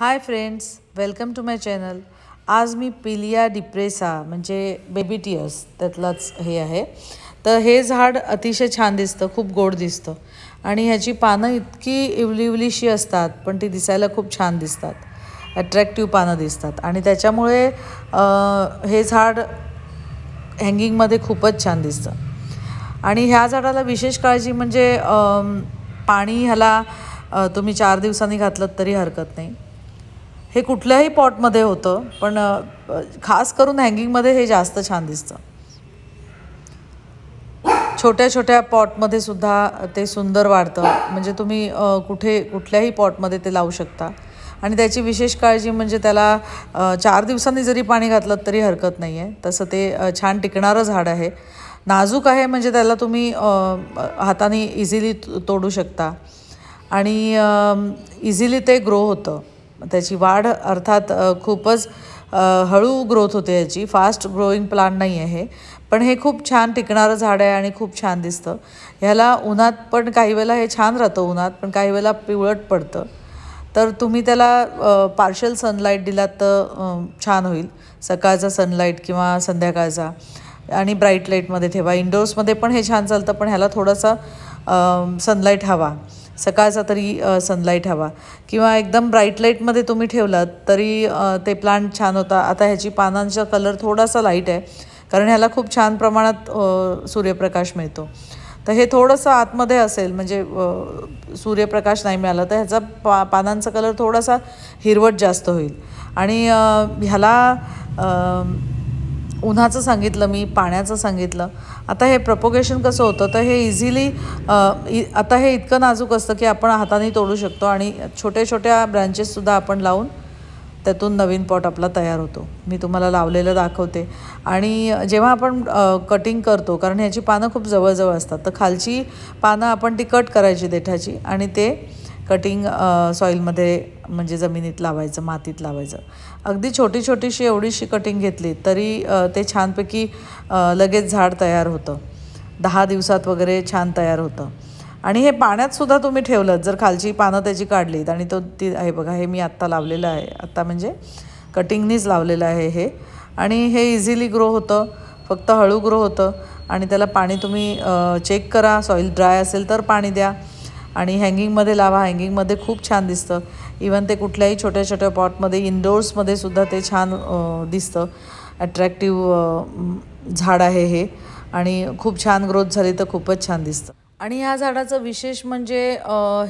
high friends welcome to my channel आज मी पिलिया डिप्रेसा म्हणजे बेबी टियर्स त्यातलाच हे आहे तर हे झाड अतिशय छान दिसतं खूप गोड दिसतं आणि ह्याची पानं इतकी इवली असतात पण ती दिसायला खूप छान दिसतात अट्रॅक्टिव पानं दिसतात आणि त्याच्यामुळे हे झाड हँगिंगमध्ये खूपच छान दिसतं आणि ह्या झाडाला विशेष काळजी म्हणजे पाणी ह्याला तुम्ही चार दिवसांनी घातलं तरी हरकत नाही हे कुठल्याही पॉटमध्ये होतं पण खास करून हँगिंगमध्ये हे जास्त छान दिसतं छोट्या छोट्या पॉटमध्ये सुद्धा ते सुंदर वाढतं म्हणजे तुम्ही कुठे कुठल्याही पॉटमध्ये ते लावू शकता आणि त्याची विशेष काळजी म्हणजे त्याला चार दिवसांनी जरी पाणी घातलं तरी हरकत नाही आहे तसं ते छान टिकणारं झाड आहे नाजूक आहे म्हणजे त्याला तुम्ही हाताने इझिली तोडू शकता आणि इझिली ते ग्रो होतं त्याची वाढ अर्थात खूपच हळू ग्रोथ होते ह्याची फास्ट ग्रोईंग प्लांट नाही आहे पण हे खूप छान टिकणारं झाड आहे आणि खूप छान दिसतं ह्याला उन्हात पण काही वेळेला हे छान राहतं उन्हात पण काही वेळेला पिवळट पडतं तर तुम्ही त्याला पार्शल सनलाईट दिलात तर छान होईल सकाळचा सनलाईट किंवा संध्याकाळचा आणि ब्राईट लाईटमध्ये ठेवा इंडोर्समध्ये पण हे छान चालतं पण ह्याला थोडासा सनलाईट हवा सकाळचा तरी सनलाईट हवा किंवा एकदम ब्राईट लाईटमध्ये तुम्ही ठेवलात तरी ते प्लांट छान होता आता ह्याची पानांचा कलर थोडासा लाईट आहे कारण ह्याला खूप छान प्रमाणात सूर्यप्रकाश मिळतो तर हे थोडंसं आतमध्ये असेल म्हणजे सूर्यप्रकाश नाही मिळाला तर ह्याचा पा पानांचा कलर थोडासा हिरवट जास्त होईल आणि ह्याला उन्हाचं सांगितलं मी पाण्याचं सांगितलं आता हे प्रपोगेशन कसं होतं तर हे इझिली आता हे इतकं नाजूक असतं की आपण हाताने तोडू शकतो आणि छोट्या छोट्या ब्रँचेससुद्धा आपण लावून त्यातून नवीन पॉट आपला तयार होतो मी तुम्हाला लावलेलं दाखवते आणि जेव्हा आपण कटिंग करतो कारण ह्याची पानं खूप जवळजवळ असतात तर खालची पानं आपण ती कट करायची देठाची आणि ते कटिंग सॉईलमध्ये म्हणजे जमिनीत लावायचं मातीत लावायचं अगदी छोटी छोटीशी एवढीशी कटिंग घेतली तरी ते छानपैकी लगेच झाड तयार होतं दहा दिवसात वगैरे छान तयार होतं आणि हे पाण्यातसुद्धा तुम्ही ठेवलं जर खालची पानं त्याची काढलीत आणि तो ती आहे बघा हे मी आत्ता लावलेलं आहे आत्ता म्हणजे कटिंगनीच लावलेलं आहे हे आणि हे इझिली ग्रो होतं फक्त हळू ग्रो होतं आणि त्याला पाणी तुम्ही चेक करा सॉईल ड्राय असेल तर पाणी द्या आणि हँगिंगमध्ये लावा हँगिंगमध्ये खूप छान दिसतं इवन ते कुठल्याही छोट्या छोट्या पॉटमध्ये इनडोर्समध्ये सुद्धा ते छान दिसतं अट्रॅक्टिव झाड आहे हे आणि खूप छान ग्रोथ झाली तर खूपच छान दिसतं आणि ह्या झाडाचं विशेष म्हणजे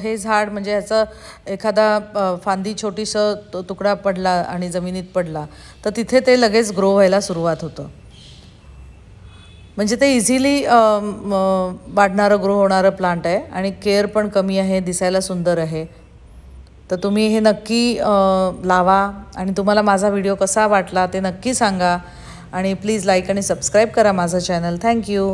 हे झाड म्हणजे ह्याचं एखादा फांदी छोटीसं तुकडा पडला आणि जमिनीत पडला तर तिथे ते लगेच ग्रो व्हायला सुरुवात होतं म्हणजे ते इझिली वाढणारं ग्रो होणारं प्लांट आहे आणि केअर पण कमी आहे दिसायला सुंदर आहे तर तुम्ही हे नक्की लावा आणि तुम्हाला माझा व्हिडिओ कसा वाटला ते नक्की सांगा आणि प्लीज लाईक आणि सबस्क्राईब करा माझं चॅनल थँक्यू